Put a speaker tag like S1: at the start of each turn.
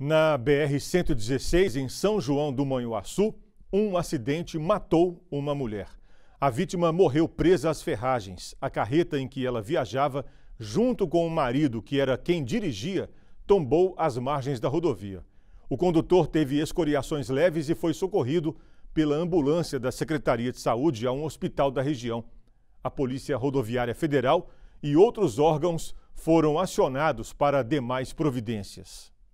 S1: Na BR-116, em São João do Manhuaçu, um acidente matou uma mulher. A vítima morreu presa às ferragens. A carreta em que ela viajava, junto com o marido, que era quem dirigia, tombou às margens da rodovia. O condutor teve escoriações leves e foi socorrido pela ambulância da Secretaria de Saúde a um hospital da região. A Polícia Rodoviária Federal e outros órgãos foram acionados para demais providências.